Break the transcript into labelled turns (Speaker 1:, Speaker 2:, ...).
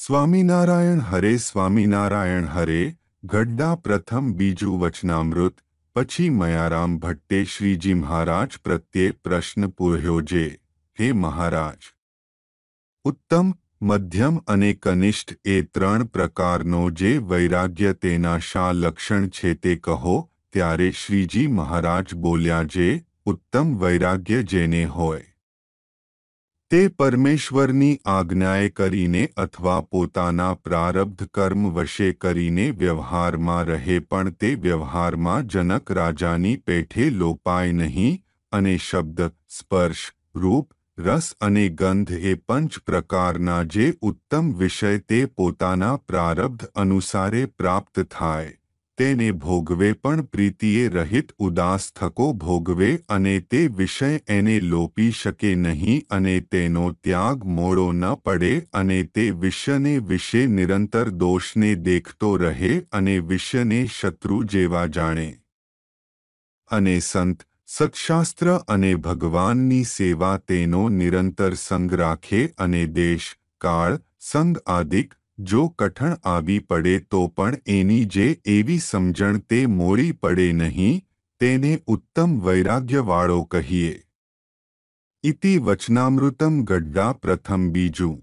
Speaker 1: સ્વામિનારાયણ હરે સ્વામિનારાયણ હરે ગઢડા પ્રથમ બીજું વચનામૃત પછી મયારામ ભટ્ટે શ્રીજી મહારાજ પ્રત્યે પ્રશ્ન પૂર્યો જે હે મહારાજ ઉત્તમ મધ્યમ અને કનિષ્ઠ એ ત્રણ પ્રકારનો જે વૈરાગ્ય તેના શા લક્ષણ છે તે કહો ત્યારે શ્રીજી મહારાજ બોલ્યા જે ઉત્તમ વૈરાગ્ય જેને હોય તે પરમેશ્વરની આજ્ઞાએ કરીને અથવા પોતાના પ્રારબ્ધ કર્મ વશે કરીને વ્યવહારમાં રહે પણ તે વ્યવહારમાં જનક રાજાની પેઠે લોપાય નહીં અને શબ્દ સ્પર્શ રૂપ રસ અને ગંધ એ પંચ પ્રકારના જે ઉત્તમ વિષય તે પોતાના પ્રારબ્ધ અનુસારે પ્રાપ્ત થાય તેને ભોગવે પણ પ્રીતિએ રહિત ઉદાસ થકો ભોગવે અને તે વિષય એને લોપી શકે નહીં અને તેનો ત્યાગ મોડો ન પડે અને તે વિષયને વિશે નિરંતર દોષને દેખતો રહે અને વિષયને શત્રુ જેવા જાણે અને સંત સત્શાસ્ત્ર અને ભગવાનની સેવા તેનો નિરંતર સંગ રાખે અને દેશ કાળ સંગ આદિક જો કઠણ આવી પડે તો પણ એની જે એવી સમજણ તે મોડી પડે નહીં તેને ઉત્તમ વૈરાગ્યવાળો કહીએ ઇતિ વચનામૃતમ ગઢડા પ્રથમ બીજું